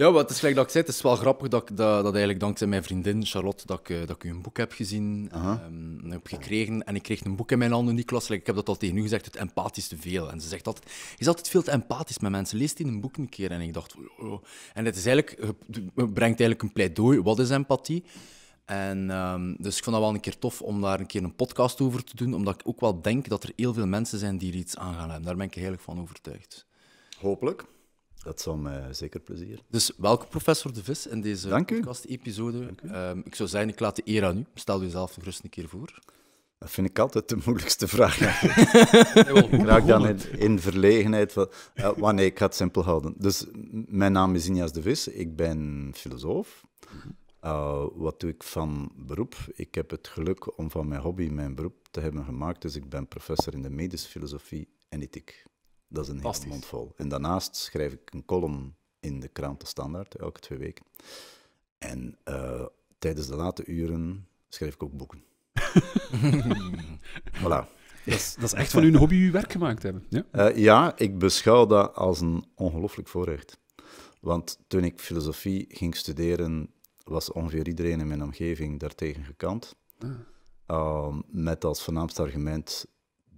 Ja, wat het is gelijk dat ik zei, het is wel grappig dat, ik, dat, eigenlijk dankzij mijn vriendin Charlotte dat ik, eh, dat ik een boek heb gezien, en ehm, heb gekregen. En ik kreeg een boek in mijn handen in die klas. ik heb dat al tegen u gezegd, het empathisch te veel. En ze zegt altijd, je is altijd veel te empathisch met mensen. leest die een boek een keer. En ik dacht, oh, oh. en het is eigenlijk, het brengt eigenlijk een pleidooi. Wat is empathie? En ehm, dus ik vond dat wel een keer tof om daar een keer een podcast over te doen, omdat ik ook wel denk dat er heel veel mensen zijn die er iets aan gaan hebben. Daar ben ik heel van overtuigd. Hopelijk. Dat zou mij eh, zeker plezier. Dus welke professor De Vis in deze podcast-episode? Um, ik zou zeggen, ik laat de eer aan u. Stel jezelf gerust een keer voor. Dat vind ik altijd de moeilijkste vraag. ik raak dan in, verlegenheid. Van, wanneer ik ga het simpel houden. Dus mijn naam is Injas de Vis. Ik ben filosoof. Eh, wat doe ik van beroep? Ik heb het geluk om van mijn hobby mijn beroep te hebben gemaakt. Dus ik ben professor in de medische filosofie en ethiek. Dat is een hele mond vol. En daarnaast schrijf ik een column in de krant De Standaard, eh, elke twee weken. En eh, tijdens de late uren schrijf ik ook boeken. voilà. Dat is, dat echt van uw hobby uw werk gemaakt hebben. Ja, eh, ja ik beschouw dat als een ongelooflijk voorrecht. Want toen ik filosofie ging studeren, was ongeveer iedereen in mijn omgeving daartegen gekant. Ah. Ehm, met als voornaamste argument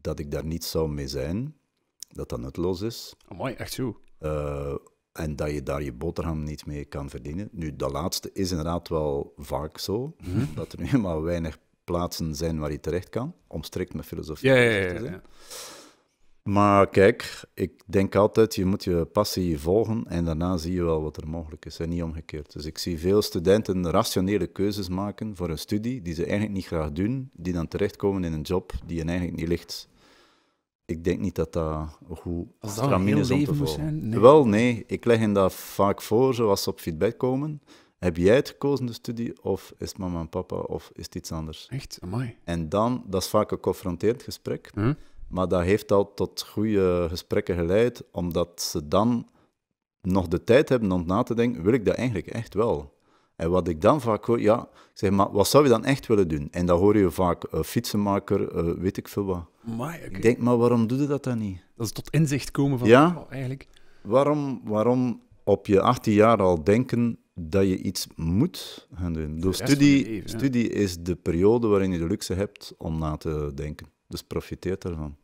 dat ik daar niet zou mee zijn dat dat nutloos is. Ah, mooi, echt zo. Eh, en dat je daar je boterham niet mee kan verdienen. Nu, dat laatste is inderdaad wel vaak zo, mhm. dat er nu helemaal weinig plaatsen zijn waar je terecht kan, om strikt met filosofie ja, ja, ja, te zijn. Maar kijk, ik denk altijd, je moet je passie volgen en daarna zie je wel wat er mogelijk is en niet omgekeerd. Dus ik zie veel studenten rationele keuzes maken voor een studie die ze eigenlijk niet graag doen, die dan terechtkomen in een job die hen eigenlijk niet ligt ik denk niet dat dat goed is om te volgen. Wel, nee. Ik leg hen dat vaak voor, zoals ze op feedback komen. Heb jij het gekozen, de studie, of is mama en papa, of is het iets anders? Echt, mooi. En dan, dat is vaak een confronterend gesprek, maar dat heeft al tot goede gesprekken geleid, omdat ze dan nog de tijd hebben om na te denken, wil ik dat eigenlijk echt wel? En wat ik dan vaak hoor, ja, zeg maar, wat zou je dan echt willen doen? En dan hoor je vaak eh, fietsenmaker, eh, weet ik veel wat. Ik denk, maar waarom doe je dat dan niet? Dat is tot inzicht komen van, ja? Oh, eigenlijk... Waarom, waarom op je 18 jaar al denken dat je iets moet gaan doen? Door studie, studie is de periode waarin je de luxe hebt om na te denken. Dus profiteer daarvan.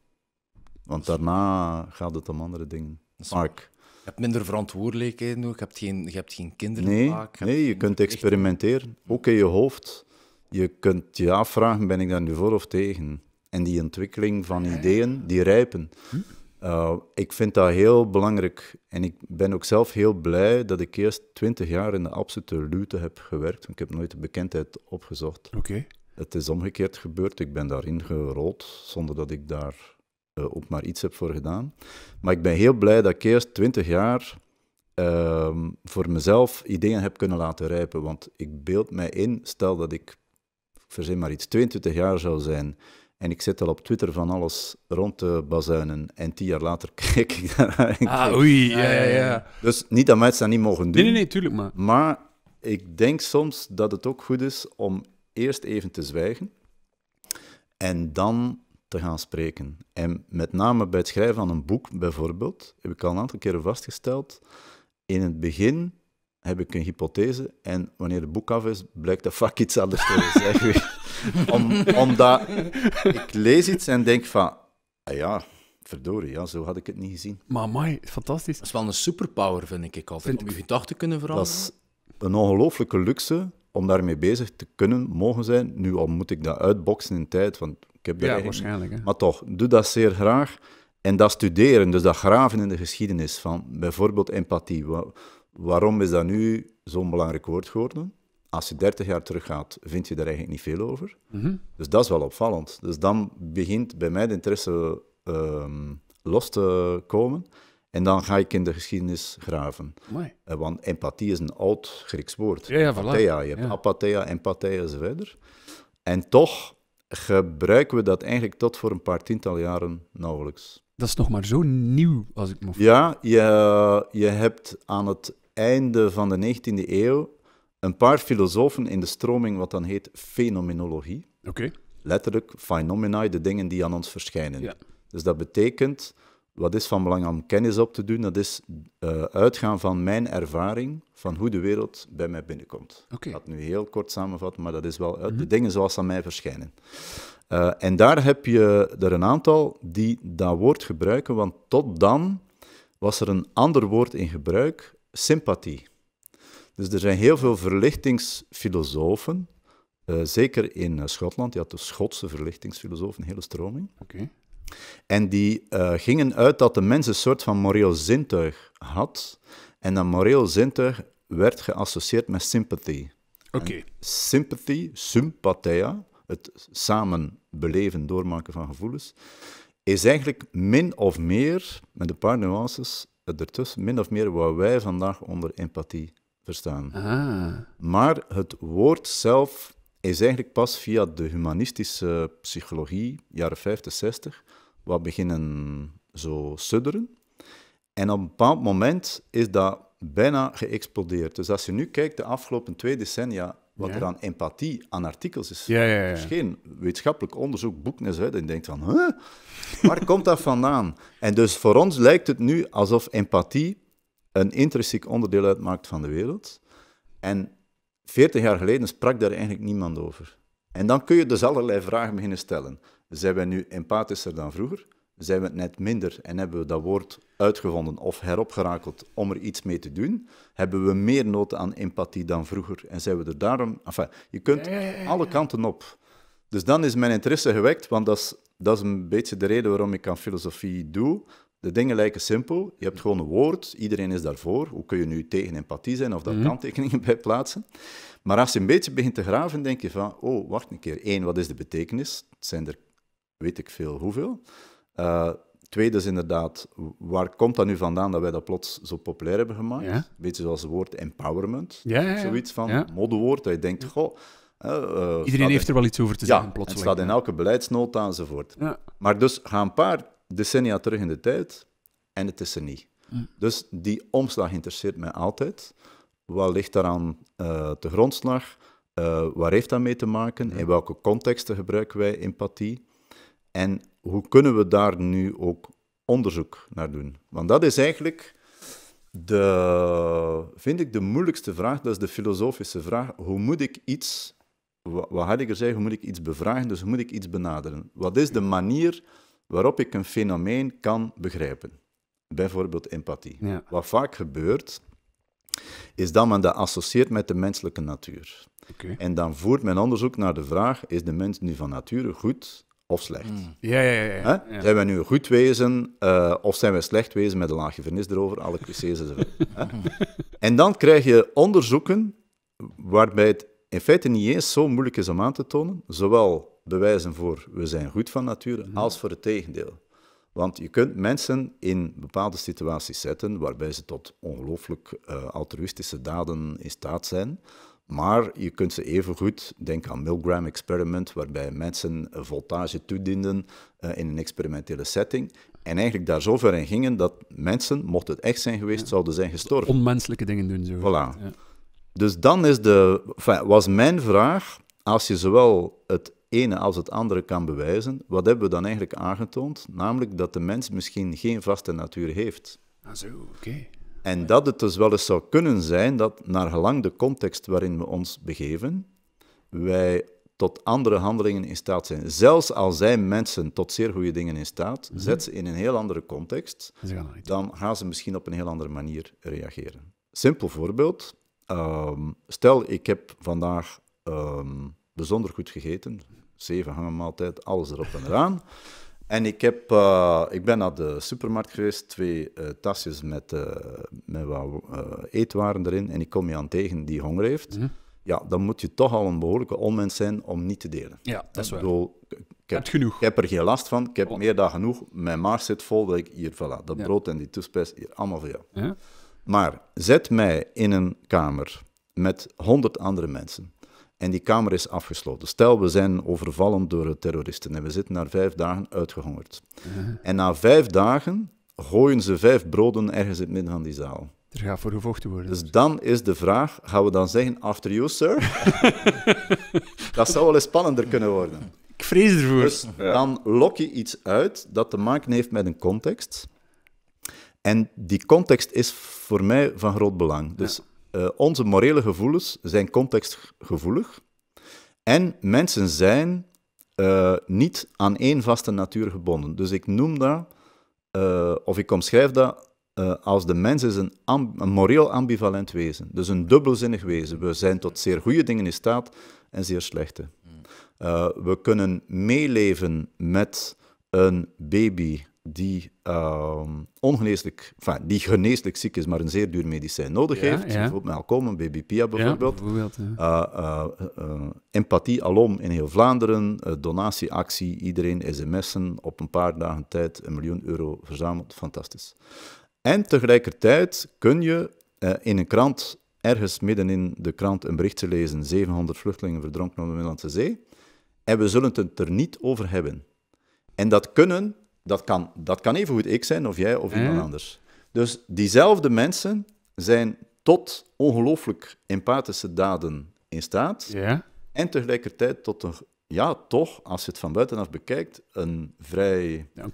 Want daarna gaat het om andere dingen. Mark. Je hebt minder verantwoordelijkheden nodig, je hebt geen, je hebt geen kinderen. Nee, vaak, je nee je kunt experimenteren, ook in je hoofd. Je kunt je afvragen, ben ik daar nu voor of tegen? en die ontwikkeling van ah, ideeën, die rijpen. Hm? Eh, ik vind dat heel belangrijk. En ik ben ook zelf heel blij dat ik eerst twintig jaar in de absolute lute heb gewerkt. Ik heb nooit de bekendheid opgezocht. Oké. Het is omgekeerd gebeurd. Ik ben daarin gerold zonder dat ik daar eh, ook maar iets heb voor gedaan. Maar ik ben heel blij dat ik eerst twintig jaar ehm, voor mezelf ideeën heb kunnen laten rijpen. Want ik beeld mij in, stel dat ik, verzin maar iets, 22 jaar zou zijn en ik zit al op Twitter van alles rond de bazuinen. En tien jaar later kijk ik daar Ah, oei, ja, ja, eh, Dus niet dat mensen dat niet mogen doen. Nee, nee, nee, tuurlijk maar. Maar ik denk soms dat het ook goed is om eerst even te zwijgen en dan te gaan spreken. En met name bij het schrijven van een boek bijvoorbeeld, heb ik al een aantal keren vastgesteld, in het begin heb ik een hypothese en wanneer het boek af is, blijkt dat vaak iets anders te zeggen. Om, omdat ik lees iets en denk van, ah ja, verdorie, ja, zo had ik het niet gezien. Maar mooi, fantastisch. Dat is wel een superpower, vind ik, ik altijd, vind om je gedachten te kunnen veranderen. Dat is een ongelooflijke luxe om daarmee bezig te kunnen, mogen zijn. Nu al moet ik dat uitboksen in tijd, want ik heb daar Ja, waarschijnlijk. Maar toch, doe dat zeer graag. En dat studeren, dus dat graven in de geschiedenis van bijvoorbeeld empathie. Waarom is dat nu zo'n belangrijk woord geworden? als je 30 jaar teruggaat, vind je daar eigenlijk niet veel over. Mhm. Dus dat is wel opvallend. Dus dan begint bij mij de interesse ehm, los te komen. En dan ga ik in de geschiedenis graven. Eh, want empathie is een oud Grieks woord. Ja, ja, Apathea. Je hebt ja. apatheia, empathia enzovoort. En toch gebruiken we dat eigenlijk tot voor een paar tientallen jaren nauwelijks. Dat is nog maar zo nieuw, als ik me Ja, je, je hebt aan het einde van de 19e eeuw een paar filosofen in de stroming wat dan heet fenomenologie. Oké. Letterlijk, phenomena, de dingen die aan ons verschijnen. Ja. Dus dat betekent, wat is van belang om kennis op te doen? Dat is eh, uitgaan van mijn ervaring van hoe de wereld bij mij binnenkomt. Dat Ik ga het nu heel kort samenvatten, maar dat is wel eh, de mhm. dingen zoals ze aan mij verschijnen. Eh, en daar heb je er een aantal die dat woord gebruiken, want tot dan was er een ander woord in gebruik, sympathie. Dus er zijn heel veel verlichtingsfilosofen, eh, zeker in eh, Schotland. Je had de Schotse verlichtingsfilosofen, een hele stroming. Oké. En die eh, gingen uit dat de mens een soort van moreel zintuig had. En dat moreel zintuig werd geassocieerd met sympathy. Oké. Okay. Sympathy, sympathia, het samen beleven, doormaken van gevoelens, is eigenlijk min of meer, met een paar nuances ertussen, min of meer wat wij vandaag onder empathie verstaan. Ah. Maar het woord zelf is eigenlijk pas via de humanistische psychologie, jaren 50, 60, wat beginnen zo sudderen. En op een bepaald moment is dat bijna geëxplodeerd. Dus als je nu kijkt, de afgelopen twee decennia, wat er aan empathie, aan artikels is ja, ja, geen wetenschappelijk onderzoek, boek naar en je denkt van, huh? waar komt dat vandaan? En dus voor ons lijkt het nu alsof empathie een intrinsiek onderdeel uitmaakt van de wereld. En 40 jaar geleden sprak daar eigenlijk niemand over. En dan kun je dus allerlei vragen beginnen stellen. Zijn we nu empathischer dan vroeger? Zijn we het net minder en hebben we dat woord uitgevonden of heropgerakeld om er iets mee te doen? Hebben we meer nood aan empathie dan vroeger en zijn we er daarom... Enfin, je kunt alle kanten op. Dus dan is mijn interesse gewekt, want dat is, dat is een beetje de reden waarom ik aan filosofie doe. De dingen lijken simpel. Je hebt gewoon een woord, iedereen is daarvoor. Hoe kun je nu tegen empathie zijn of daar mhm. kanttekeningen bij plaatsen? Maar als je een beetje begint te graven, denk je van, oh, wacht een keer. Eén, wat is de betekenis? Het zijn er, weet ik veel, hoeveel. Eh, Tweede is inderdaad, waar komt dat nu vandaan dat wij dat plots zo populair hebben gemaakt? Een beetje zoals het woord empowerment. Zoiets van modewoord. dat je denkt, goh... Eh, eh, iedereen heeft er wel iets over te zeggen, plotseling. het staat in elke beleidsnota enzovoort. Maar dus ga een paar decennia terug in de tijd en het is er niet. Mm. Dus die omslag interesseert mij altijd. Wat ligt daaraan uh, te grondslag? Eh, waar heeft dat mee te maken? In welke contexten gebruiken wij empathie? En hoe kunnen we daar nu ook onderzoek naar doen? Want dat is eigenlijk de, vind ik de moeilijkste vraag. Dat is de filosofische vraag. Hoe moet ik iets, wat had ik er zei, hoe moet ik iets bevragen? Dus hoe moet ik iets benaderen? Wat is de manier waarop ik een fenomeen kan begrijpen. Bijvoorbeeld empathie. Wat vaak gebeurt, is dat men dat associeert met de menselijke natuur. En dan voert men onderzoek naar de vraag: is de mens nu van nature goed of slecht? Hmm. Ja, ja, ja, ja. Zijn we nu een goed wezen eh, of zijn we slecht wezen met een laagje vernis erover? Alle clichés enzovoort. en dan krijg je onderzoeken waarbij het in feite niet eens zo moeilijk is om aan te tonen, zowel bewijzen voor we zijn goed van nature, mhm. als voor het tegendeel. Want je kunt mensen in bepaalde situaties zetten waarbij ze tot ongelooflijk uh, altruïstische daden in staat zijn. Maar je kunt ze even goed denk aan Milgram experiment, waarbij mensen voltage toedienden eh, in een experimentele setting. En eigenlijk daar zover in gingen dat mensen, mocht het echt zijn geweest, zouden zijn gestorven. Onmenselijke dingen doen, zo. Voilà. Dus dan is de, was mijn vraag, als je zowel het ene als het andere kan bewijzen, wat hebben we dan eigenlijk aangetoond? Namelijk dat de mens misschien geen vaste natuur heeft. Ah, zo, oké. En dat het dus wel eens zou kunnen zijn dat, naar gelang de context waarin we ons begeven, wij tot andere handelingen in staat zijn. Zelfs al zijn mensen tot zeer goede dingen in staat, mhm. zet ze in een heel andere context, dan gaan ze misschien op een heel andere manier reageren. Simpel voorbeeld. Ehm, stel, ik heb vandaag ehm, bijzonder goed gegeten. Zeven hangenmaaltijd, alles erop en eraan. En ik, heb, eh, ik ben naar de supermarkt geweest, twee eh, tasjes met, uh, met wat eetwaren erin. En ik kom je aan tegen die honger heeft. Mhm. Ja, dan moet je toch al een behoorlijke onmens zijn om niet te delen. Ja, dat is waar. Ik, heb, genoeg. ik heb er geen last van. Ik heb meer dan genoeg. Mijn maag zit vol. Dat ik hier, voilà, dat brood en die toespijs, hier, allemaal voor jou. Ja. Maar zet mij in een kamer met honderd andere mensen en die kamer is afgesloten. Stel, we zijn overvallen door terroristen en we zitten na vijf dagen uitgehongerd. Uh-huh. En na vijf dagen gooien ze vijf broden ergens in het midden van die zaal. Er gaat voor gevochten worden. Dus, dus. dan is de vraag, gaan we dan zeggen, after you, sir? dat zou wel eens spannender kunnen worden. Ik vrees ervoor. Dus dan lok je iets uit dat te maken heeft met een context. En die context is voor mij van groot belang. Dus eh, onze morele gevoelens zijn contextgevoelig. En mensen zijn eh, niet aan één vaste natuur gebonden. Dus ik noem dat, eh, of ik omschrijf dat als de mens is een, een moreel ambivalent wezen. Dus een dubbelzinnig wezen. We zijn tot zeer goede dingen in staat en zeer slechte. Hmm. we kunnen meeleven met een baby die um, ongeneeslijk, die geneeslijk ziek is, maar een zeer duur medicijn nodig heeft, bijvoorbeeld met alcohol, bijvoorbeeld, bijvoorbeeld eh, eh, eh, empathie alom in heel Vlaanderen, donatieactie, iedereen sms'en, op een paar dagen tijd een miljoen euro verzameld, fantastisch. En tegelijkertijd kun je in een krant, ergens midden in de krant, een berichtje lezen, 700 vluchtelingen verdronken op de Middellandse Zee, en we zullen het er niet over hebben. En dat kunnen dat kan, dat kan evengoed ik zijn, of jij, of iemand anders. Dus diezelfde mensen zijn tot ongelooflijk empathische daden in staat. Ja. En tegelijkertijd tot een ja, toch, als je het van buitenaf bekijkt, een vrij ja,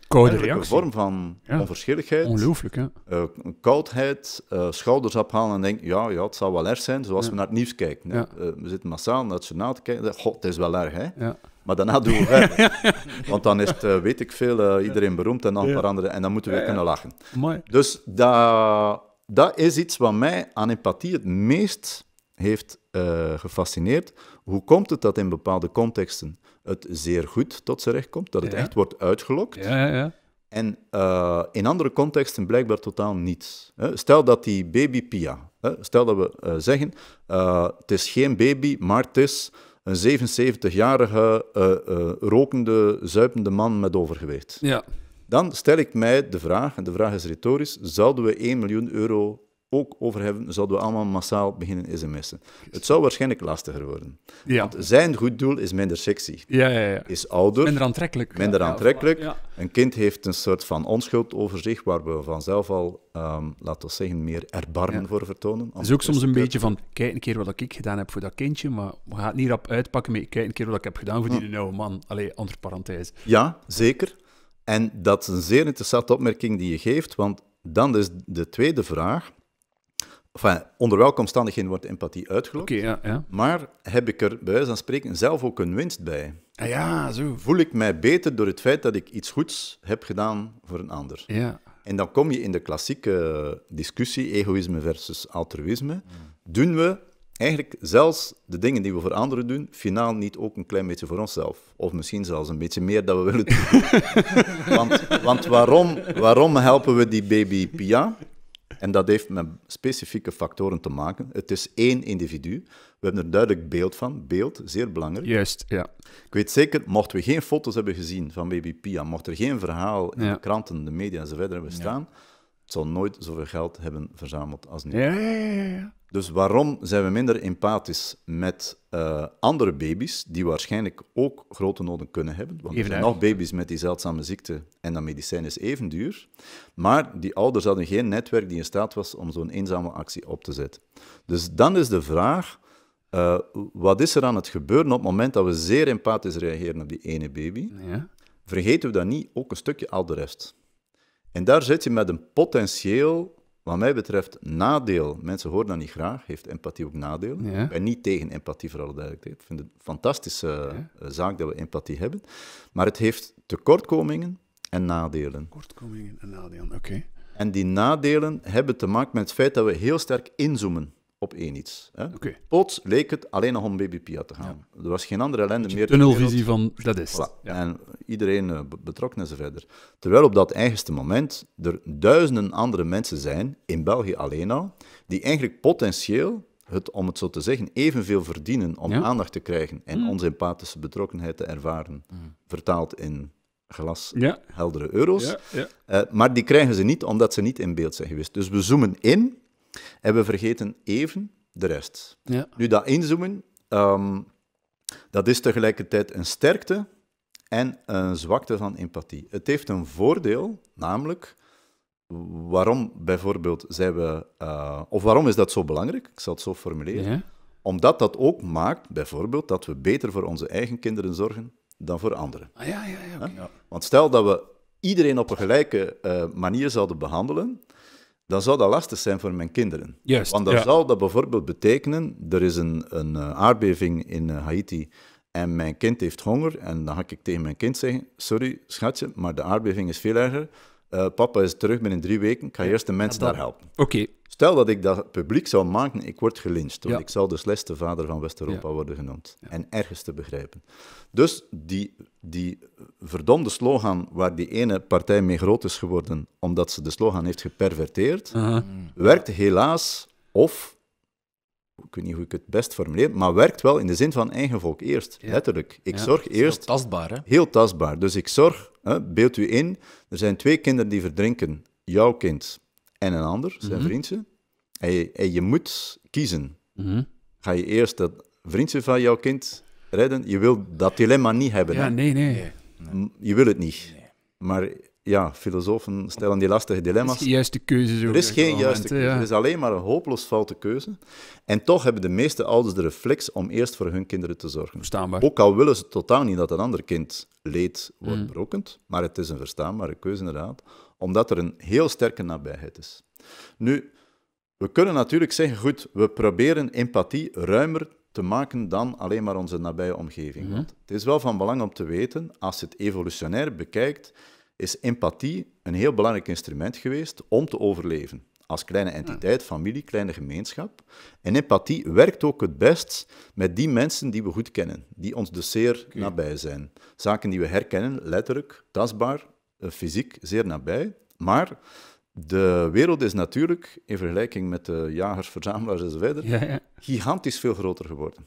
een vorm van onverschilligheid. Ongelooflijk, hè? Eh, koudheid, eh, schouders ophalen en denken, ja, ja, het zal wel erg zijn, zoals we naar het nieuws kijken. Eh, we zitten massaal naar het journaal te kijken, god, het is wel erg, hè? Maar daarna doen we verder. Want dan is het, weet ik veel, iedereen beroemd en dan een paar anderen, en dan moeten we kunnen lachen. Mooi. Dus dat, dat is iets wat mij aan empathie het meest heeft eh, gefascineerd. Hoe komt het dat in bepaalde contexten het zeer goed tot zijn recht komt, dat het echt wordt uitgelokt? Ja, ja, en eh, in andere contexten blijkbaar totaal niet? Eh, stel dat die baby Pia, stel dat we zeggen, het is geen baby, maar het is een 77-jarige rokende, zuipende man met overgewicht. Ja. Dan stel ik mij de vraag, en de vraag is retorisch, zouden we 1 miljoen euro ook over hebben, zouden we allemaal massaal beginnen sms'en. Het zou waarschijnlijk lastiger worden. Ja. Want zijn goed doel is minder sexy. Ja, ja, ja. Is ouder. Minder aantrekkelijk. Minder aantrekkelijk. een kind heeft een soort van onschuld over zich, waar we vanzelf al, ehm, laten we zeggen, meer erbarmen voor vertonen. Het is ook soms een beetje van, kijk een keer wat ik gedaan heb voor dat kindje, maar we gaan het niet rap uitpakken met, kijk een keer wat ik heb gedaan voor die nieuwe man. Allee, andere parenthese. Ja, zeker. En dat is een zeer interessante opmerking die je geeft, want dan is de tweede vraag Enfin, onder welke omstandigheden wordt empathie uitgelokt? ja, ja. Maar heb ik er bij wijze van spreken zelf ook een winst bij? Ah, ja, zo. Voel ik mij beter door het feit dat ik iets goeds heb gedaan voor een ander? Ja. En dan kom je in de klassieke discussie, egoïsme versus altruïsme. Doen we eigenlijk zelfs de dingen die we voor anderen doen, finaal niet ook een klein beetje voor onszelf? Of misschien zelfs een beetje meer dat we willen doen. want, want waarom, waarom helpen we die baby Pia? En dat heeft met specifieke factoren te maken. Het is één individu. We hebben er duidelijk beeld van. Beeld, zeer belangrijk. Juist, ja. Ik weet zeker, mochten we geen foto's hebben gezien van baby Pia, mocht er geen verhaal in de kranten, de media enzovoort hebben staan, het zal nooit zoveel geld hebben verzameld als nu. ja. ja. Dus waarom zijn we minder empathisch met eh, andere baby's, die waarschijnlijk ook grote noden kunnen hebben? Want er zijn nog baby's met die zeldzame ziekte en dat medicijn is even duur. Maar die ouders hadden geen netwerk die in staat was om zo'n eenzame actie op te zetten. Dus dan is de vraag, eh, wat is er aan het gebeuren op het moment dat we zeer empathisch reageren op die ene baby? Ja. Vergeten we dan niet ook een stukje al de rest? En daar zit je met een potentieel wat mij betreft, nadeel, mensen horen dat niet graag, heeft empathie ook nadelen. Ja. Ik ben niet tegen empathie, voor alle duidelijkheid. Ik vind het een fantastische eh, zaak dat we empathie hebben. Maar het heeft tekortkomingen en nadelen. Tekortkomingen en nadelen, oké. En die nadelen hebben te maken met het feit dat we heel sterk inzoomen op één iets. Hè? Plots leek het alleen nog om BBP Pia te gaan. Er was geen andere ellende meer. Tunnelvisie van dat is. En iedereen eh, betrokken en verder. Terwijl op dat eigenste moment er duizenden andere mensen zijn, in België alleen al, die eigenlijk potentieel het, om het zo te zeggen, evenveel verdienen om aandacht te krijgen en mm. onsympathische betrokkenheid te ervaren, mm. vertaald in glas heldere euro's. Eh, maar die krijgen ze niet omdat ze niet in beeld zijn geweest. Dus we zoomen in en we vergeten even de rest. Ja. Nu, dat inzoomen, ehm, dat is tegelijkertijd een sterkte en een zwakte van empathie. Het heeft een voordeel, namelijk waarom bijvoorbeeld zijn we, eh, of waarom is dat zo belangrijk? Ik zal het zo formuleren. Omdat dat ook maakt, bijvoorbeeld, dat we beter voor onze eigen kinderen zorgen dan voor anderen. Ah, ja, ja, ja, Want stel dat we iedereen op een gelijke eh, manier zouden behandelen, dan zou dat lastig zijn voor mijn kinderen. Juist, Want dan zou dat bijvoorbeeld betekenen, er is een, een eh, aardbeving in eh, Haiti en mijn kind heeft honger, en dan ga ik tegen mijn kind zeggen, sorry schatje, maar de aardbeving is veel erger, eh, papa is terug binnen drie weken, ik ga eerst de mensen daar helpen. Stel dat ik dat publiek zou maken, ik word gelyncht, want ik zou de slechtste vader van West-Europa worden genoemd. En ergens te begrijpen. Dus die, die verdomde slogan waar die ene partij mee groot is geworden, omdat ze de slogan heeft geperverteerd, werkt helaas, of ik weet niet hoe ik het best formuleer, maar werkt wel in de zin van eigen volk eerst, letterlijk. Ik zorg eerst... Heel tastbaar, hè? Heel tastbaar. Dus ik zorg, hè, beeld u in, er zijn twee kinderen die verdrinken. Jouw kind en een ander, zijn mhm. vriendje. En je, en je, moet kiezen. Mhm. Ga je eerst dat vriendje van jouw kind redden? Je wil dat dilemma niet hebben. Ja, nee, nee, Je wil het niet. Maar ja, filosofen stellen die lastige dilemma's. Is juiste Er is geen juiste keuze. Ja. is alleen maar een hopeloos foute keuze. En toch hebben de meeste ouders de reflex om eerst voor hun kinderen te zorgen. Verstaanbaar. Ook al willen ze totaal niet dat een ander kind leed wordt mm. brokend, maar het is een verstaanbare keuze inderdaad, omdat er een heel sterke nabijheid is. Nu, we kunnen natuurlijk zeggen, goed, we proberen empathie ruimer te maken dan alleen maar onze nabije omgeving. Mhm. Want het is wel van belang om te weten, als je het evolutionair bekijkt, is empathie een heel belangrijk instrument geweest om te overleven. Als kleine entiteit, familie, kleine gemeenschap. En empathie werkt ook het best met die mensen die we goed kennen, die ons dus zeer nabij zijn. Zaken die we herkennen, letterlijk, tastbaar, eh, fysiek, zeer nabij. Maar de wereld is natuurlijk, in vergelijking met de jagers, verzamelaars enzovoort, ja, gigantisch veel groter geworden.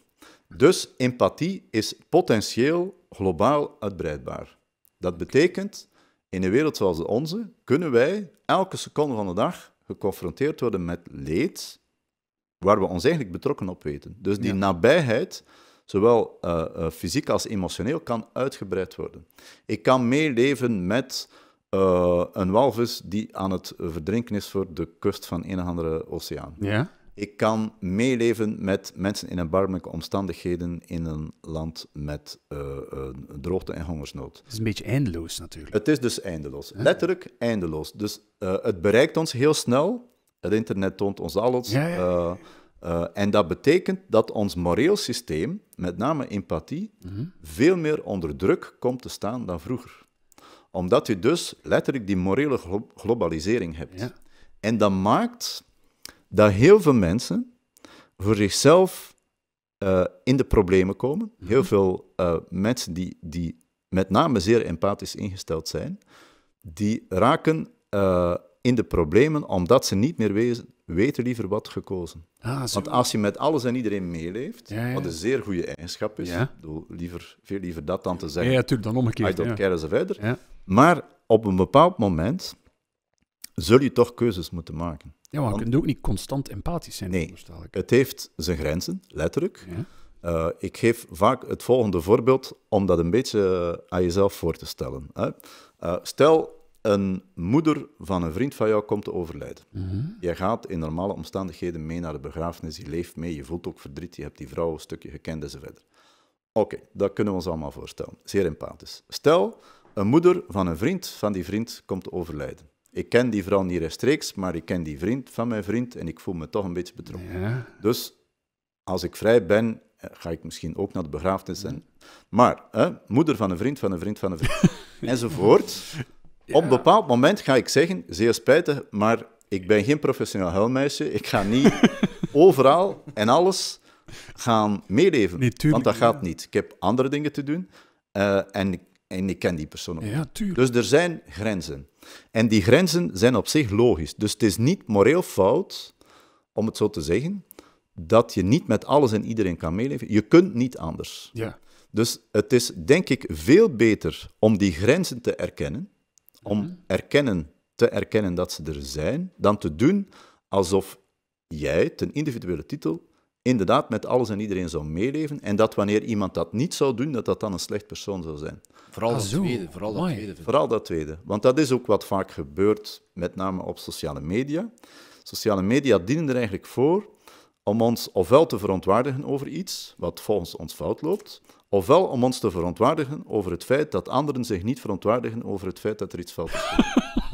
Dus empathie is potentieel globaal uitbreidbaar. Dat betekent in een wereld zoals de onze kunnen wij elke seconde van de dag geconfronteerd worden met leed waar we ons eigenlijk betrokken op weten. Dus die nabijheid, zowel eh, eh, fysiek als emotioneel, kan uitgebreid worden. Ik kan meeleven met eh, een walvis die aan het verdrinken is voor de kust van een of andere oceaan. Ja? Ik kan meeleven met mensen in erbarmelijke omstandigheden in een land met eh, eh, droogte en hongersnood. Het is een beetje eindeloos natuurlijk. Het is dus eindeloos. Letterlijk eindeloos. Dus eh, het bereikt ons heel snel. Het internet toont ons alles. en dat betekent dat ons moreel systeem, met name empathie, mhm. veel meer onder druk komt te staan dan vroeger. Omdat je dus letterlijk die morele globalisering hebt. En dat maakt dat heel veel mensen voor zichzelf eh, in de problemen komen. Mhm. Heel veel eh, mensen die, die met name zeer empathisch ingesteld zijn, die raken eh, in de problemen omdat ze niet meer wezen, weten liever wat gekozen. Ah, Want als je met alles en iedereen meeleeft, wat een zeer goede eigenschap is, ja. liever, veel liever dat dan te zeggen. Ja, natuurlijk, dan omgekeerd. Dat keren ze verder. Maar op een bepaald moment zul je toch keuzes moeten maken. Ja, maar we kunnen ook niet constant empathisch zijn, nee, ik. Het heeft zijn grenzen, letterlijk. Eh, ik geef vaak het volgende voorbeeld om dat een beetje eh, aan jezelf voor te stellen. Hè. Eh, stel, een moeder van een vriend van jou komt te overlijden. Mhm. Jij gaat in normale omstandigheden mee naar de begrafenis, je leeft mee, je voelt ook verdriet, je hebt die vrouw een stukje gekend enzovoort. Oké, dat kunnen we ons allemaal voorstellen. Zeer empathisch. Stel, een moeder van een vriend van die vriend komt te overlijden ik ken die vrouw niet rechtstreeks, maar ik ken die vriend van mijn vriend en ik voel me toch een beetje betrokken. Dus als ik vrij ben, eh, ga ik misschien ook naar de begrafenis. En, maar, hè, moeder van een vriend van een vriend van een vriend, enzovoort. Op een bepaald moment ga ik zeggen, zeer spijtig, maar ik ben geen professioneel huilmeisje. Ik ga niet overal en alles gaan meeleven. Nee, tuurlijk, want dat gaat niet. Ik heb andere dingen te doen. Eh, en ik en ik ken die persoon ook. Ja, Dus er zijn grenzen. En die grenzen zijn op zich logisch. Dus het is niet moreel fout, om het zo te zeggen, dat je niet met alles en iedereen kan meeleven. Je kunt niet anders. Ja. Dus het is denk ik veel beter om die grenzen te erkennen, om mhm. erkennen, te erkennen dat ze er zijn, dan te doen alsof jij ten individuele titel inderdaad met alles en iedereen zou meeleven. En dat wanneer iemand dat niet zou doen, dat dat dan een slecht persoon zou zijn. Vooral ah, tweede. Vooral dat tweede, vooral dat tweede. Want dat is ook wat vaak gebeurt, met name op sociale media. Sociale media dienen er eigenlijk voor om ons ofwel te verontwaardigen over iets wat volgens ons fout loopt, ofwel om ons te verontwaardigen over het feit dat anderen zich niet verontwaardigen over het feit dat er iets fout is.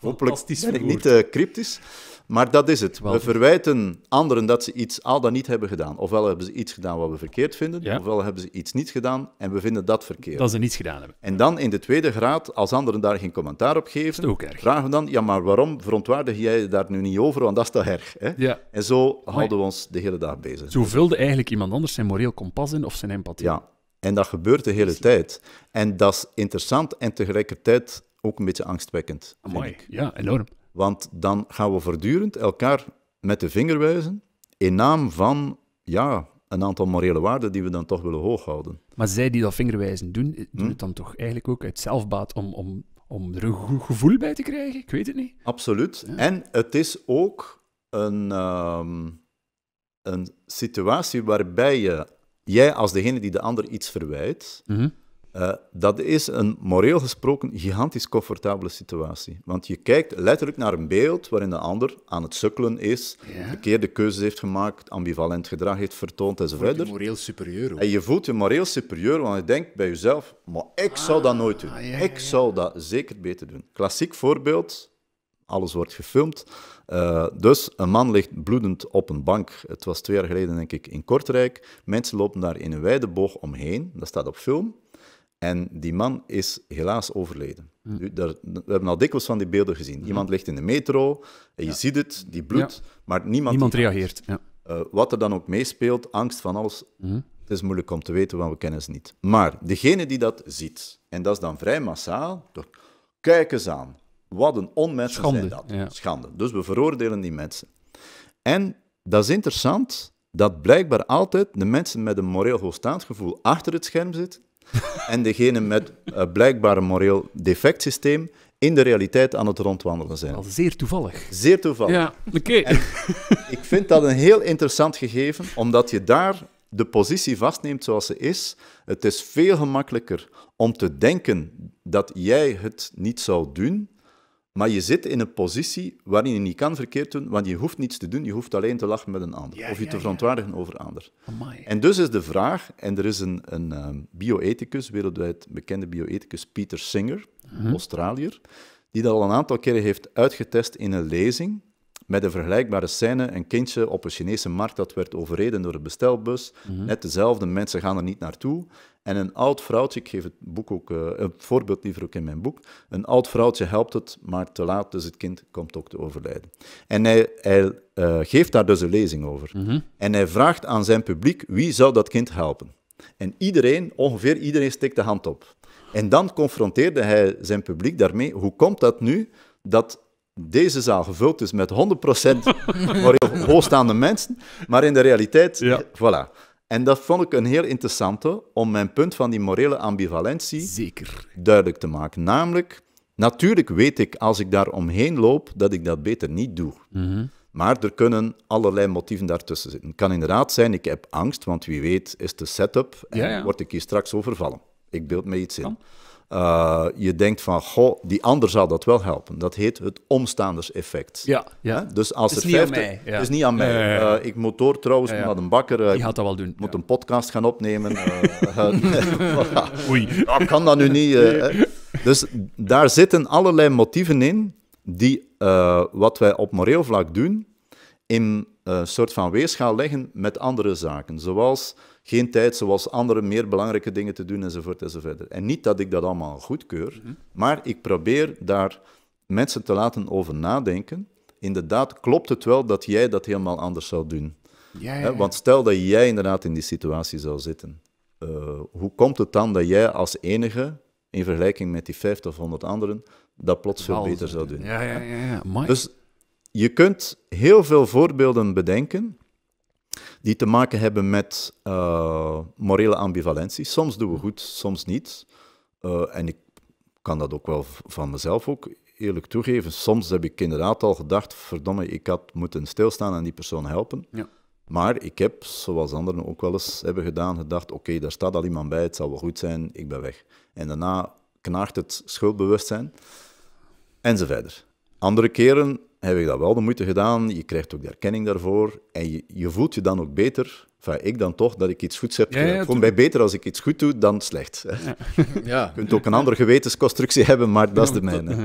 Hopelijk niet eh, cryptisch. Maar dat is het. We verwijten anderen dat ze iets al dan niet hebben gedaan. Ofwel hebben ze iets gedaan wat we verkeerd vinden, ofwel hebben ze iets niet gedaan en we vinden dat verkeerd. Dat ze niets gedaan hebben. En dan in de tweede graad, als anderen daar geen commentaar op geven, vragen we dan, ja, maar waarom verontwaardig jij daar nu niet over, want dat is toch erg. Hè? Ja. En zo houden we ons de hele dag bezig. Zo vulde eigenlijk iemand anders zijn moreel kompas in of zijn empathie. Ja, en dat gebeurt de hele tijd. En dat is interessant en tegelijkertijd ook een beetje angstwekkend. Mooi, ja, enorm. Want dan gaan we voortdurend elkaar met de vinger wijzen in naam van ja, een aantal morele waarden die we dan toch willen hooghouden. Maar zij die dat vingerwijzen doen, eh, doen hm? het dan toch eigenlijk ook uit zelfbaat om, om, om er een goed gevoel bij te krijgen? Ik weet het niet. Absoluut. En het is ook een, ehm, een situatie waarbij je, jij als degene die de ander iets verwijt, mhm. Eh, dat is een moreel gesproken gigantisch comfortabele situatie. Want je kijkt letterlijk naar een beeld waarin de ander aan het sukkelen is, verkeerde keuzes heeft gemaakt, ambivalent gedrag heeft vertoond enzovoort. Je moreel superieur. En je voelt je moreel superieur, want je denkt bij jezelf, maar ik zou dat nooit doen. Ah, ik zou dat zeker beter doen. Klassiek voorbeeld, alles wordt gefilmd. Eh, dus een man ligt bloedend op een bank. Het was twee jaar geleden, denk ik, in Kortrijk. Mensen lopen daar in een wijde boog omheen. Dat staat op film. En die man is helaas overleden. Nu, mm. daar, we hebben al dikwijls van die beelden gezien. Mm. Iemand ligt in de metro, en je ziet het, die bloed, maar niemand... Niemand reageert. Ja. Eh, wat er dan ook meespeelt, angst van alles, hm. het is moeilijk om te weten, want we kennen ze niet. Maar degene die dat ziet, en dat is dan vrij massaal, toch, kijk eens aan, wat een onmenselijkheid dat. Schande. Dus we veroordelen die mensen. En dat is interessant, dat blijkbaar altijd de mensen met een moreel hoogstaand gevoel achter het scherm zitten, en degene met uh, blijkbaar een moreel defect systeem in de realiteit aan het rondwandelen zijn. Al zeer toevallig. Zeer toevallig. Ja, oké. ik vind dat een heel interessant gegeven, omdat je daar de positie vastneemt zoals ze is. Het is veel gemakkelijker om te denken dat jij het niet zou doen, maar je zit in een positie waarin je niet kan verkeerd doen, want je hoeft niets te doen, je hoeft alleen te lachen met een ander. of je te verontwaardigen over een ander. En dus is de vraag, en er is een, een ehm, bioethicus, wereldwijd bekende bioethicus Peter Singer, uh Australiër, die dat al een aantal keren heeft uitgetest in een lezing met een vergelijkbare scène, een kindje op een Chinese markt dat werd overreden door een bestelbus. Mhm. Net dezelfde mensen gaan er niet naartoe. En een oud vrouwtje, ik geef het boek ook, uh, een voorbeeld liever ook in mijn boek. Een oud vrouwtje helpt het, maar te laat, dus het kind komt ook te overlijden. En hij, eh, geeft daar dus een lezing over. Mhm. En hij vraagt aan zijn publiek wie zou dat kind helpen. En iedereen, ongeveer iedereen, steekt de hand op. En dan confronteerde hij zijn publiek daarmee. Hoe komt dat nu dat deze zaal gevuld is met 100% hoogstaande mensen, maar in de realiteit, voilà. En dat vond ik een heel interessante om mijn punt van die morele ambivalentie Zeker. duidelijk te maken. Namelijk, natuurlijk weet ik als ik daar omheen loop dat ik dat beter niet doe. Mhm. Maar er kunnen allerlei motieven daartussen zitten. Het kan inderdaad zijn, ik heb angst, want wie weet is de setup en word ik hier straks overvallen. Ik beeld me iets in. Eh, je denkt van, goh, die ander zou dat wel helpen. Dat heet het omstanderseffect. Ja, ja. Dus als het is niet aan mij. is niet aan mij. Eh, ik moet door trouwens met een bakker. Eh, die gaat dat wel doen. moet een podcast gaan opnemen. Oei. Ik kan dat nu niet. Dus daar zitten allerlei motieven in die wat wij op moreel vlak doen, in een eh, soort van weegschaal leggen met andere zaken. Zoals geen tijd, zoals andere meer belangrijke dingen te doen enzovoort enzovoort. En niet dat ik dat allemaal goedkeur, mhm. maar ik probeer daar mensen te laten over nadenken. Inderdaad, klopt het wel dat jij dat helemaal anders zou doen? Ja, Want stel dat jij inderdaad in die situatie zou zitten. Eh, hoe komt het dan dat jij als enige, in vergelijking met die 50 of 100 anderen, dat plots veel beter zou doen? Ja, ja, ja. Dus je kunt heel veel voorbeelden bedenken die te maken hebben met eh, morele ambivalentie. Soms doen we goed, soms niet. Eh, en ik kan dat ook wel van mezelf ook eerlijk toegeven. Soms heb ik inderdaad al gedacht, verdomme, ik had moeten stilstaan en die persoon helpen. Ja. Maar ik heb, zoals anderen ook wel eens hebben gedaan, gedacht, oké, daar staat al iemand bij, het zal wel goed zijn, ik ben weg. En daarna knaagt het schuldbewustzijn. enzovoort. Andere keren heb ik dat wel de moeite gedaan. Je krijgt ook de erkenning daarvoor. En je, je voelt je dan ook beter. Enfin, ik dan toch, dat ik iets goeds heb ja, gedaan. Ja, beter als ik iets goed doe dan slecht. Ja. je kunt ook een andere gewetensconstructie hebben, maar dat is de mijne.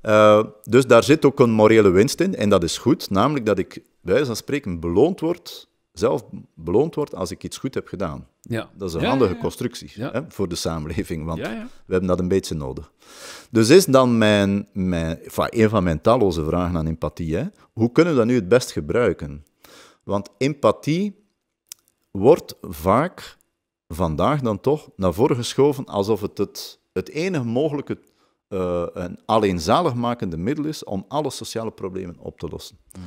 Eh, dus daar zit ook een morele winst in. En dat is goed. Namelijk dat ik, bij wijze van spreken, beloond word zelf beloond wordt als ik iets goed heb gedaan. Ja. Dat is een handige constructie hè, voor de samenleving, want we hebben dat een beetje nodig. Dus is dan mijn, mijn, een van mijn talloze vragen aan empathie, hoe kunnen we dat nu het best gebruiken? Want empathie wordt vaak vandaag dan toch naar voren geschoven alsof het het, enige mogelijke uh, eh, een alleenzaligmakende middel is om alle sociale problemen op te lossen. Mm.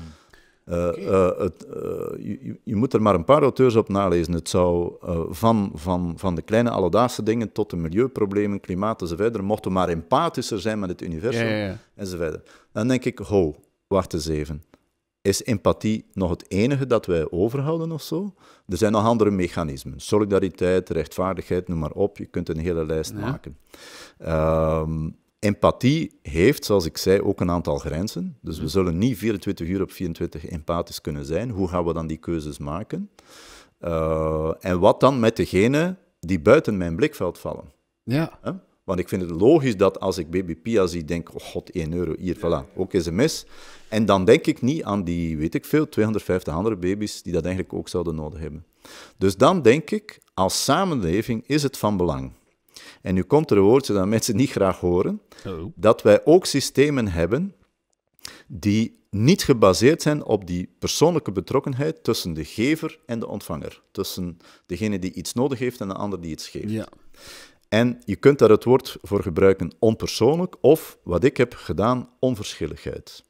Eh, eh, eh, je, moet er maar een paar auteurs op nalezen. Het zou van, van, van de kleine alledaagse dingen tot de milieuproblemen, klimaat enzovoort, mochten maar empathischer zijn met het universum enzovoort. Dan denk ik, ho, wacht eens even is empathie nog het enige dat wij overhouden of zo? Er zijn nog andere mechanismen. Solidariteit, rechtvaardigheid, noem maar op. Je kunt een hele lijst maken. Um, Empathie heeft, zoals ik zei, ook een aantal grenzen. Dus we mhm. zullen niet 24 uur op 24 empathisch kunnen zijn. Hoe gaan we dan die keuzes maken? Eh, en wat dan met degenen die buiten mijn blikveld vallen? Ja. Want ik vind het logisch dat als ik baby Pia zie, denk oh god, 1 euro hier, voilà, ook mis. En dan denk ik niet aan die, weet ik veel, 250 andere baby's die dat eigenlijk ook zouden nodig hebben. Dus dan denk ik, als samenleving is het van belang en nu komt er een woordje dat mensen niet graag horen: oh. dat wij ook systemen hebben die niet gebaseerd zijn op die persoonlijke betrokkenheid tussen de gever en de ontvanger. Tussen degene die iets nodig heeft en de ander die iets geeft. Ja. En je kunt daar het woord voor gebruiken onpersoonlijk of, wat ik heb gedaan, onverschilligheid.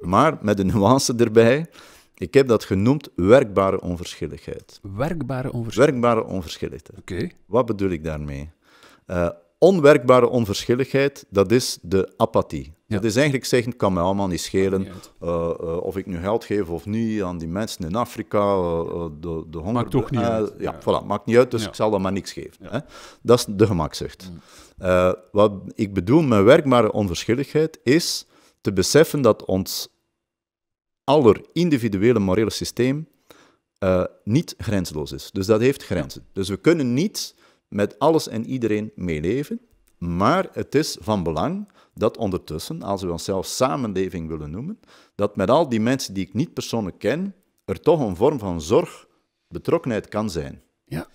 Maar met een nuance erbij, ik heb dat genoemd werkbare onverschilligheid. Werkbare onverschilligheid? Werkbare onverschilligheid. Oké. Wat bedoel ik daarmee? Eh, onwerkbare onverschilligheid, dat is de apathie. Dat is eigenlijk zeggen, kan me allemaal niet schelen eh, eh, of ik nu geld geef of niet aan die mensen in Afrika, de, de honger... Maakt toch niet uit. Ja, ja, voilà, maakt niet uit, dus ik zal dan maar niks geven. Hè? Dat is de gemakzucht. Mm. wat ik bedoel met werkbare onverschilligheid is te beseffen dat ons aller individuele morele systeem niet grenzeloos is. Dus dat heeft grenzen. Dus we kunnen niet met alles en iedereen meeleven. Maar het is van belang dat ondertussen, als we onszelf samenleving willen noemen, dat met al die mensen die ik niet persoonlijk ken, er toch een vorm van zorg, betrokkenheid kan zijn. Ja.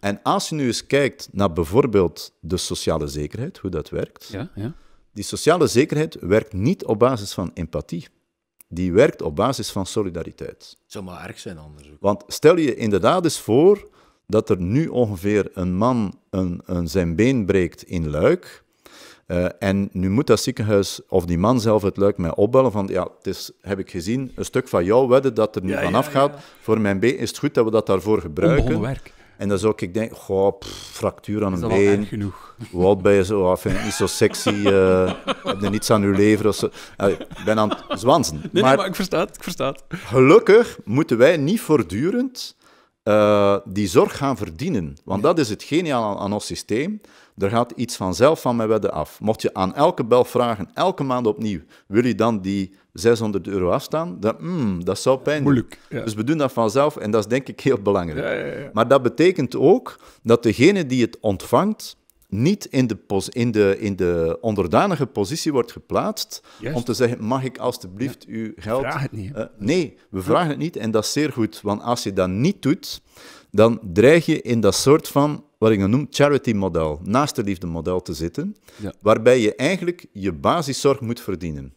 En als je nu eens kijkt naar bijvoorbeeld de sociale zekerheid, hoe dat werkt. Ja, ja. Die sociale zekerheid werkt niet op basis van empathie. Die werkt op basis van solidariteit. Het zou maar erg zijn anders. Want stel je inderdaad eens voor dat er nu ongeveer een man een, een zijn been breekt in Luik. Eh, en nu moet dat ziekenhuis of die man zelf het luik mij opbellen van ja, het is, heb ik gezien, een stuk van jou wedden dat er nu ja, vanaf gaat. Voor mijn been is het goed dat we dat daarvoor gebruiken. En dan zou ik denken, goh, fractuur aan een been. Is genoeg? Wat ben je zo? Vind je niet zo sexy? Eh, heb je niets aan je lever? Of zo. ik ben aan het zwansen. Nee, maar, ik versta het, ik versta Gelukkig moeten wij niet voortdurend eh, die zorg gaan verdienen. Want dat is het geniaal aan, ons systeem. Er gaat iets vanzelf van mijn wedden af. Mocht je aan elke bel vragen, elke maand opnieuw, wil je dan die 600 euro afstaan? Hmm, dat zou pijn doen. Dus we doen dat vanzelf en dat is denk ik heel belangrijk. maar dat betekent ook dat degene die het ontvangt, niet in de, in de, in de onderdanige positie wordt geplaatst om te zeggen, mag ik alstublieft ja. uw geld... vragen het niet. Eh, nee, we vragen het niet en dat is zeer goed, want als je dat niet doet, dan dreig je in dat soort van, wat ik dan noem, charity-model, liefde model te zitten, waarbij je eigenlijk je basiszorg moet verdienen.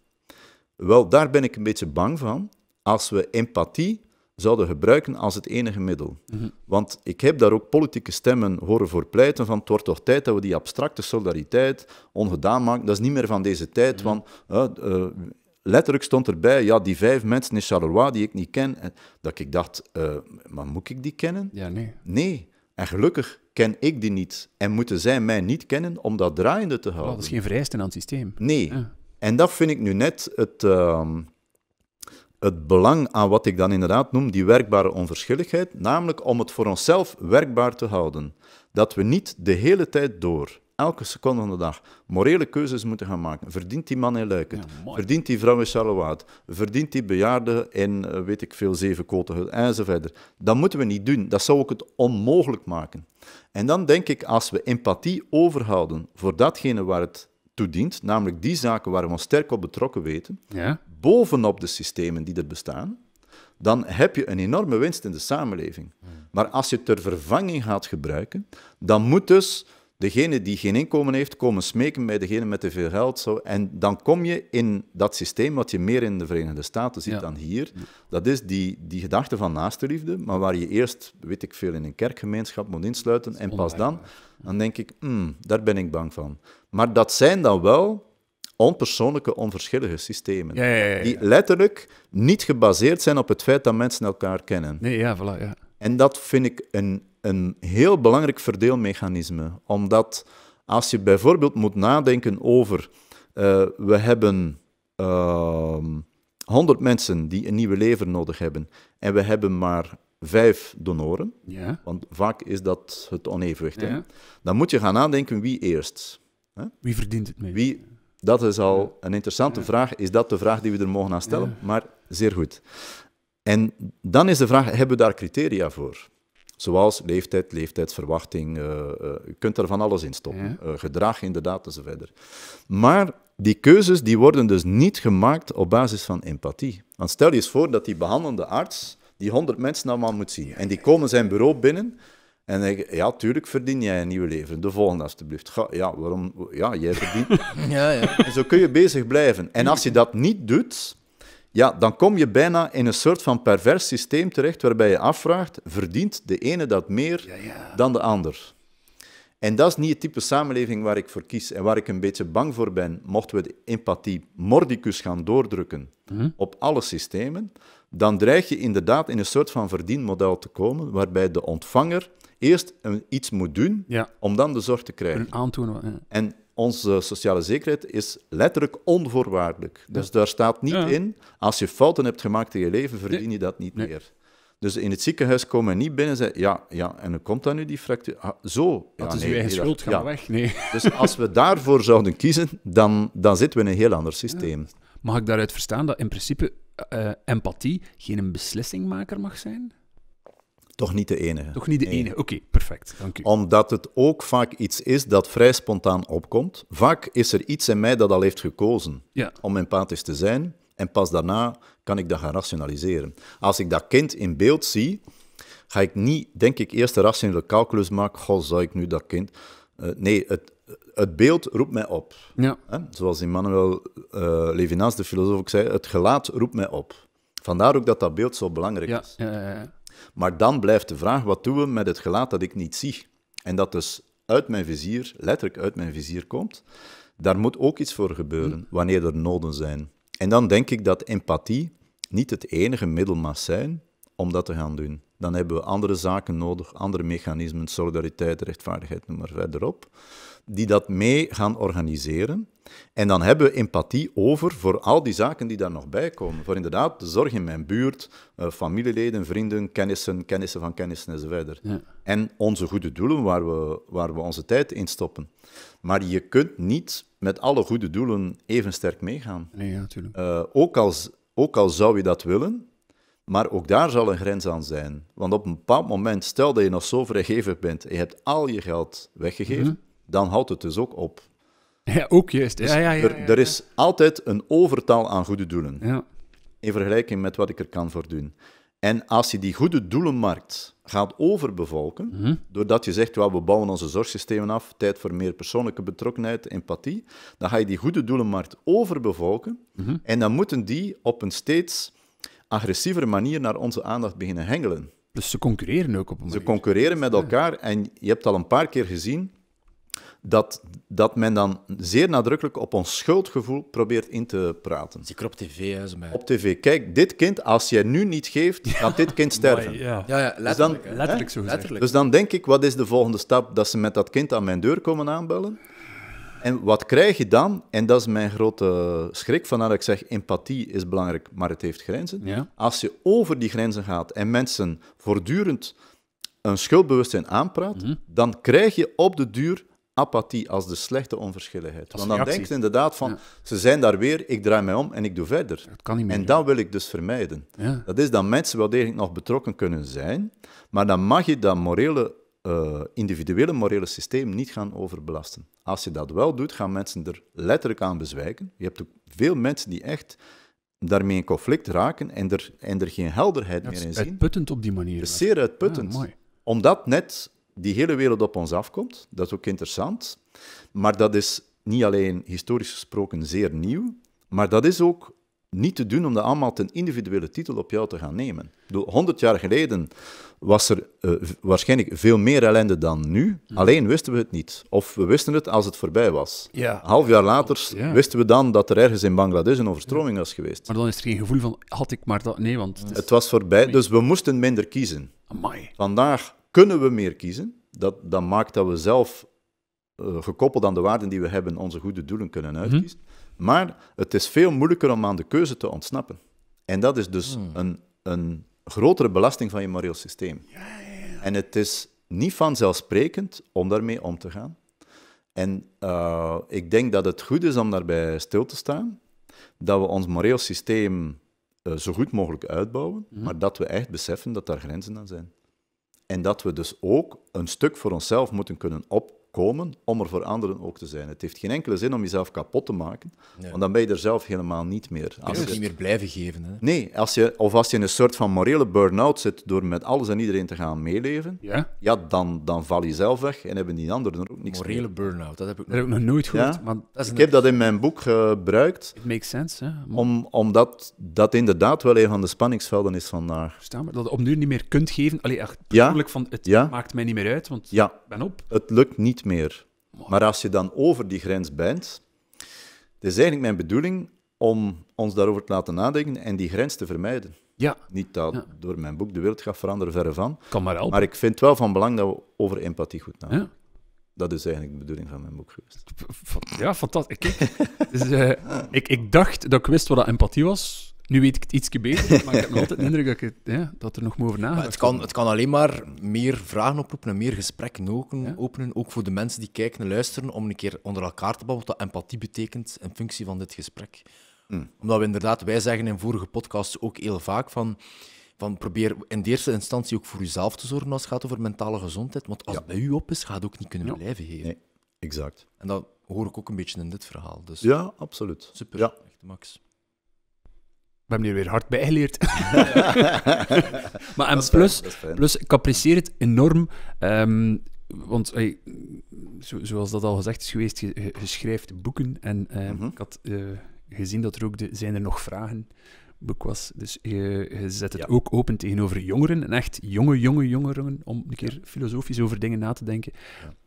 Wel, daar ben ik een beetje bang van. Als we empathie zouden gebruiken als het enige middel. Mhm. Want ik heb daar ook politieke stemmen horen voor pleiten van het wordt toch tijd dat we die abstracte solidariteit ongedaan maken. Dat is niet meer van deze tijd, mm want eh, eh, letterlijk stond erbij, ja, die vijf mensen in Charleroi die ik niet ken, dat ik dacht, eh, maar moet ik die kennen? Ja, nee. Nee. En gelukkig ken ik die niet en moeten zij mij niet kennen om dat draaiende te houden. dat is geen vereiste aan het systeem. Nee. En dat vind ik nu net het... Ehm, het belang aan wat ik dan inderdaad noem die werkbare onverschilligheid, namelijk om het voor onszelf werkbaar te houden. Dat we niet de hele tijd door, elke seconde van de dag, morele keuzes moeten gaan maken. Verdient die man in Luikend? verdient die vrouw in Charloat? Verdient die bejaarde in, eh, weet ik veel, Zevenkoten enzovoort? Dat moeten we niet doen. Dat zou ook het onmogelijk maken. En dan denk ik, als we empathie overhouden voor datgene waar het toe dient, namelijk die zaken waar we ons sterk op betrokken weten, ja? bovenop de systemen die er bestaan, dan heb je een enorme winst in de samenleving. Hmm. Maar als je het ter vervanging gaat gebruiken, dan moet dus degene die geen inkomen heeft komen smeken bij degene met te veel geld. Zo. En dan kom je in dat systeem wat je meer in de Verenigde Staten ziet dan hier. Dat is die, die gedachte van naastenliefde, maar waar je eerst, weet ik veel, in een kerkgemeenschap moet insluiten. En pas dan, dan denk ik, hmm, daar ben ik bang van. Maar dat zijn dan wel onpersoonlijke, onverschillige systemen. die letterlijk niet gebaseerd zijn op het feit dat mensen elkaar kennen. Nee, ja, voilà, ja. En dat vind ik een, een heel belangrijk verdeelmechanisme. Omdat als je bijvoorbeeld moet nadenken over... Eh, we hebben uh, ehm, 100 mensen die een nieuwe lever nodig hebben. En we hebben maar vijf donoren. Ja. Want vaak is dat het onevenwicht. Ja. Dan moet je gaan nadenken wie eerst. Hè? Wie verdient het mee? Wie dat is al een interessante vraag. Is dat de vraag die we er mogen aan stellen? Maar zeer goed. En dan is de vraag, hebben we daar criteria voor? Zoals leeftijd, leeftijdsverwachting, je eh, eh, kunt er van alles in stoppen. Ja. Eh, gedrag inderdaad enzovoort. Maar die keuzes die worden dus niet gemaakt op basis van empathie. Want stel je eens voor dat die behandelende arts die 100 mensen allemaal moet zien. En die komen zijn bureau binnen en ik, ja, tuurlijk verdien jij een nieuw leven. De volgende, alstublieft. ja, waarom? Ja, jij verdient. ja, ja. En zo kun je bezig blijven. En als je dat niet doet, ja, dan kom je bijna in een soort van pervers systeem terecht waarbij je afvraagt, verdient de ene dat meer dan de ander? En dat is niet het type samenleving waar ik voor kies en waar ik een beetje bang voor ben, mochten we de empathie mordicus gaan doordrukken mhm. op alle systemen, dan dreig je inderdaad in een soort van verdienmodel te komen waarbij de ontvanger eerst een, iets moet doen om dan de zorg te krijgen. aantonen. En onze sociale zekerheid is letterlijk onvoorwaardelijk. Dus daar staat niet in, als je fouten hebt gemaakt in je leven, verdien je dat niet meer. Dus in het ziekenhuis komen niet binnen en zeggen, ja, ja, en hoe komt dat nu, die fractuur? Ah, zo. is nee, uw eigen schuld, ga weg. Dus als we daarvoor zouden kiezen, dan, dan zitten we in een heel ander systeem. Mag ik daaruit verstaan dat in principe uh, empathie geen beslissingmaker mag zijn? Toch niet de enige. Toch niet de enige. Oké, perfect. Dank u. Omdat het ook vaak iets is dat vrij spontaan opkomt. Vaak is er iets in mij dat al heeft gekozen om empathisch te zijn. En pas daarna kan ik dat gaan rationaliseren. Als ik dat kind in beeld zie, ga ik niet, denk ik, eerst de rationele calculus maken. Goh, zou ik nu dat kind... Eh, nee, het, het beeld roept mij op. Ja. Hè? Zoals Immanuel uh, eh, Levinas, de filosoof, ook zei, het gelaat roept mij op. Vandaar ook dat dat beeld zo belangrijk is. Ja, ja, ja. Maar dan blijft de vraag, wat doen we met het gelaat dat ik niet zie? En dat dus uit mijn vizier, letterlijk uit mijn vizier komt. Daar moet ook iets voor gebeuren, hm. wanneer er noden zijn. En dan denk ik dat empathie niet het enige middel mag zijn om dat te gaan doen. Dan hebben we andere zaken nodig, andere mechanismen, solidariteit, rechtvaardigheid, noem maar verderop die dat mee gaan organiseren. En dan hebben we empathie over voor al die zaken die daar nog bij komen. Voor inderdaad de zorg in mijn buurt, eh, familieleden, vrienden, kennissen, kennissen van kennissen enzovoort. Ja. En onze goede doelen waar we, waar we onze tijd in stoppen. Maar je kunt niet met alle goede doelen even sterk meegaan. Nee, natuurlijk. Eh, ook, als, ook al zou je dat willen, maar ook daar zal een grens aan zijn. Want op een bepaald moment, stel dat je nog zo vrijgevig bent je hebt al je geld weggegeven. Mhm dan houdt het dus ook op. Ja, ook juist. Dus ja, ja, ja, er, is altijd een overtaal aan goede doelen. In vergelijking met wat ik er kan voor doen. En als je die goede doelenmarkt gaat overbevolken, mhm. doordat je zegt, well, we bouwen onze zorgsystemen af, tijd voor meer persoonlijke betrokkenheid, empathie, dan ga je die goede doelenmarkt overbevolken. Mhm. En dan moeten die op een steeds agressievere manier naar onze aandacht beginnen hengelen. Dus ze concurreren ook op een manier. Ze concurreren met elkaar en je hebt al een paar keer gezien dat, dat men dan zeer nadrukkelijk op ons schuldgevoel probeert in te praten. Zeker op tv, hè, ze Op tv. Kijk, dit kind, als jij nu niet geeft, gaat dit kind sterven. ja. ja, letterlijk. Dus dan, letterlijk, zo Dus dan denk ik, wat is de volgende stap? Dat ze met dat kind aan mijn deur komen aanbellen. En wat krijg je dan? En dat is mijn grote schrik, vandaar dat ik zeg, empathie is belangrijk, maar het heeft grenzen. Als je over die grenzen gaat en mensen voortdurend een schuldbewustzijn aanpraat, mhm. dan krijg je op de duur apathie als de slechte onverschilligheid. Want dan denk je inderdaad van, ze zijn daar weer, ik draai mij om en ik doe verder. Dat kan niet meer, en dat wil ik dus vermijden. Dat is dat mensen wel degelijk nog betrokken kunnen zijn, maar dan mag je dat morele, eh, individuele morele systeem niet gaan overbelasten. Als je dat wel doet, gaan mensen er letterlijk aan bezwijken. Je hebt ook veel mensen die echt daarmee in conflict raken en er, en er geen helderheid meer in zien. Het is uitputtend op die manier. Het is zeer uitputtend. Ah, mooi. Omdat net die hele wereld op ons afkomt. Dat is ook interessant. Maar dat is niet alleen historisch gesproken zeer nieuw, maar dat is ook niet te doen om dat allemaal ten individuele titel op jou te gaan nemen. Honderd jaar geleden was er eh, waarschijnlijk veel meer ellende dan nu, mm. alleen wisten we het niet. Of we wisten het als het voorbij was. Ja. half jaar later wisten we dan dat er ergens in Bangladesh een overstroming was geweest. Maar dan is er geen gevoel van, had ik maar dat... Nee, want... Mm. Het, was voorbij, dus we moesten minder kiezen. Vandaag kunnen we meer kiezen. Dat, maakt dat we zelf, eh, gekoppeld aan de waarden die we hebben, onze goede doelen kunnen mhm. uitkiezen. Maar het is veel moeilijker om aan de keuze te ontsnappen. En dat is dus hmm. een, een grotere belasting van je moreel systeem. En het is niet vanzelfsprekend om daarmee om te gaan. En eh, ik denk dat het goed is om daarbij stil te staan, dat we ons moreel systeem eh, zo goed mogelijk uitbouwen, mhm. maar dat we echt beseffen dat daar grenzen aan zijn. En dat we dus ook een stuk voor onszelf moeten kunnen op, komen om er voor anderen ook te zijn. Het heeft geen enkele zin om jezelf kapot te maken, want dan ben je er zelf helemaal niet meer. Als je het niet meer blijven geven. Hè? Nee, als je, of als je in een soort van morele burn-out zit door met alles en iedereen te gaan meeleven, ja, ja dan, dan val je zelf weg en hebben die anderen er ook niks morele Morele burn-out, dat heb ik nog, heb nooit goed. Maar dat ik heb dat in mijn boek gebruikt. It makes sense. Hè? Om, omdat dat inderdaad wel een van de spanningsvelden is vandaag. Staan, dat je nu niet meer kunt geven. Allee, echt, van, het maakt mij niet meer uit, want ben op. Het lukt niet meer. Maar als je dan over die grens bent, het is eigenlijk mijn bedoeling om ons daarover te laten nadenken en die grens te vermijden. Ja. Niet dat door mijn boek de wereld gaat veranderen, verre van. Kan maar Maar ik vind het wel van belang dat we over empathie goed nadenken. Ja. Dat is eigenlijk de bedoeling van mijn boek geweest. Ja, fantastisch. dus, eh, ik, ik dacht dat ik wist wat dat empathie was nu weet ik het ietsje beter, maar ik heb altijd de indruk dat, ik, hè, dat er nog meer over nagedacht het kan, het kan alleen maar meer vragen oproepen en meer gesprekken openen, ook voor de mensen die kijken en luisteren, om een keer onder elkaar te babbelen wat empathie betekent in functie van dit gesprek. Mm. Omdat we inderdaad, wij zeggen in vorige podcasts ook heel vaak van, van probeer in de eerste instantie ook voor uzelf te zorgen als het gaat over mentale gezondheid, want als het bij u op is, gaat het ook niet kunnen blijven geven. Nee, exact. En dat hoor ik ook een beetje in dit verhaal. Dus. Ja, absoluut. Super, echt max hebben hier weer hard bijgeleerd. maar en plus, plus, ik apprecieer het enorm. Ehm, want zoals dat al gezegd is geweest, je, schrijft boeken. En ehm, mhm. ik had eh, gezien dat er ook de Zijn er nog vragen boek was. Dus je, zet het ook open tegenover jongeren. En echt jonge, jonge jongeren, om een keer filosofisch over dingen na te denken.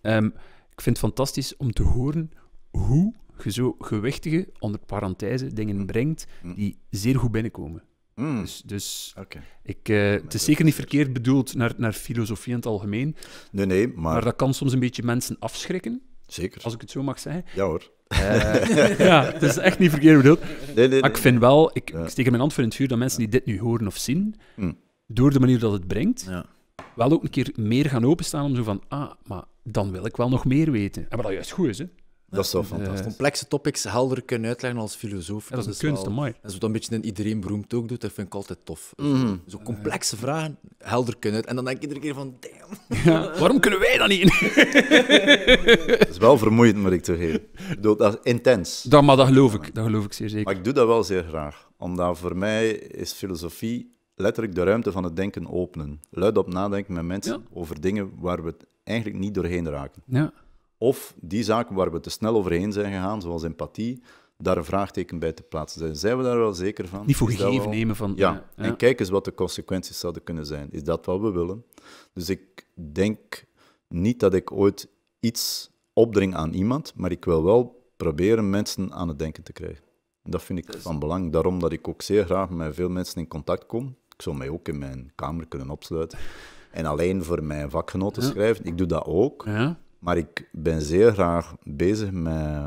Ehm, ik vind het fantastisch om te horen hoe je zo gewichtige, onder parenthese, dingen mm. brengt mm. die zeer goed binnenkomen. Mm. Dus, dus ik, eh, het is zeker niet verkeerd bedoeld naar, naar filosofie in het algemeen. Nee, nee, maar... maar dat kan soms een beetje mensen afschrikken. Zeker. Als ik het zo mag zeggen. Ja hoor. Eh, ja, het is echt niet verkeerd bedoeld. Nee, nee, maar ik vind wel, ik, steek mijn hand voor in het vuur dat mensen die dit nu horen of zien, door de manier dat het brengt, ja. wel ook een keer meer gaan openstaan om zo van, ah, maar dan wil ik wel nog meer weten. En wat dat juist goed is, hè. Dat is wel fantastisch. complexe topics helder kunnen uitleggen als filosoof. dat, is een kunst, mooi. Dat is wat een beetje in iedereen beroemd ook doet, dat vind ik altijd tof. Mhm. Zo complexe vragen helder kunnen uitleggen. En dan denk ik iedere keer van, damn. Ja. Waarom kunnen wij dat niet? dat is wel vermoeiend, moet ik toegeven. Dat is intens. Dat, maar dat geloof ik, dat geloof ik zeer zeker. Maar ik doe dat wel zeer graag. Omdat voor mij is filosofie letterlijk de ruimte van het denken openen. Luid op nadenken met mensen over dingen waar we het eigenlijk niet doorheen raken. Ja. Of die zaken waar we te snel overheen zijn gegaan, zoals empathie, daar een vraagteken bij te plaatsen. Zijn we daar wel zeker van? Niet voor gegeven nemen van... Ja. en kijk eens wat de consequenties zouden kunnen zijn. Is dat wat we willen? Dus ik denk niet dat ik ooit iets opdring aan iemand, maar ik wil wel proberen mensen aan het denken te krijgen. Dat vind ik dus- van belang. Daarom dat ik ook zeer graag met veel mensen in contact kom. Ik zou mij ook in mijn kamer kunnen opsluiten en alleen voor mijn vakgenoten schrijven. Ik doe dat ook. Ja. Maar ik ben zeer graag bezig met,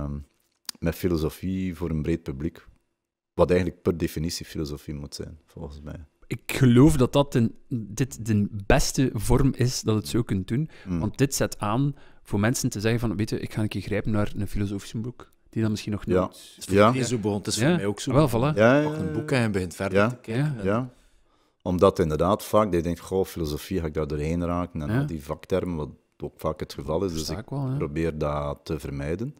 met filosofie voor een breed publiek. Wat eigenlijk per definitie filosofie moet zijn, volgens mij ik geloof dat dat een, dit de beste vorm is dat het zo kunt doen. Mm. Want dit zet aan voor mensen te zeggen van, weet je, ik ga een keer grijpen naar een filosofisch boek. Die dan misschien nog niet nooit... Ja. ja. zo Het is voor mij ook zo. Ah, wel, voilà. Ja, Pak een boek en begint verder te kijken. Ja. Omdat inderdaad vaak, je denkt, goh, filosofie, ga ik daar doorheen raken? En al die vaktermen, wat ook vaak het geval is. Dus ik probeer dat te vermijden.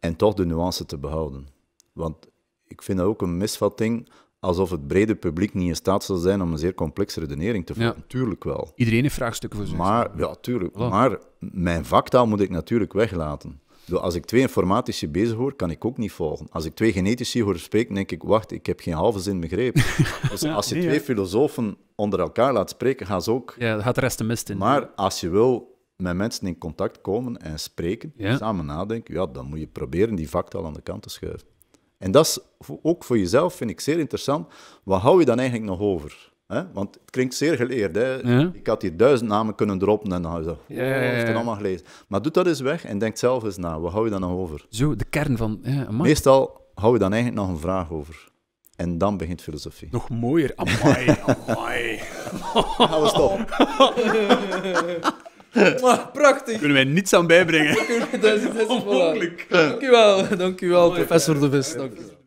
En toch de nuance te behouden. Want ik vind dat ook een misvatting alsof het brede publiek niet in staat zou zijn om een zeer complexe redenering te volgen. Tuurlijk wel. Iedereen heeft vraagstukken voor zich. Maar, ja, tuurlijk. Maar mijn vaktaal moet ik natuurlijk weglaten. Als ik twee informatici bezig hoor, kan ik ook niet volgen. Als ik twee genetici hoor spreken, denk ik, wacht, ik heb geen halve zin begrepen. Dus als je twee filosofen onder elkaar laat spreken, gaan ze ook... Ja, gaat de rest de mist in. Maar als je wil met mensen in contact komen en spreken, samen nadenken, ja, dan moet je proberen die factaal aan de kant te schuiven. En dat is ook voor jezelf, vind ik zeer interessant. Wat hou je dan eigenlijk nog over? Want het klinkt zeer geleerd. Ik had hier duizend namen kunnen droppen en dan had je dat allemaal gelezen. Maar doe dat eens weg en denk zelf eens na. Wat hou je dan nog over? Zo, de kern van... Meestal hou je dan eigenlijk nog een vraag over. En dan begint filosofie. Nog mooier. Amai, amai. Gaan we Maar ah, prachtig. Kunnen wij niets aan bijbrengen. Onmogelijk. Dank u wel, dank u wel, professor De Vist. Dank u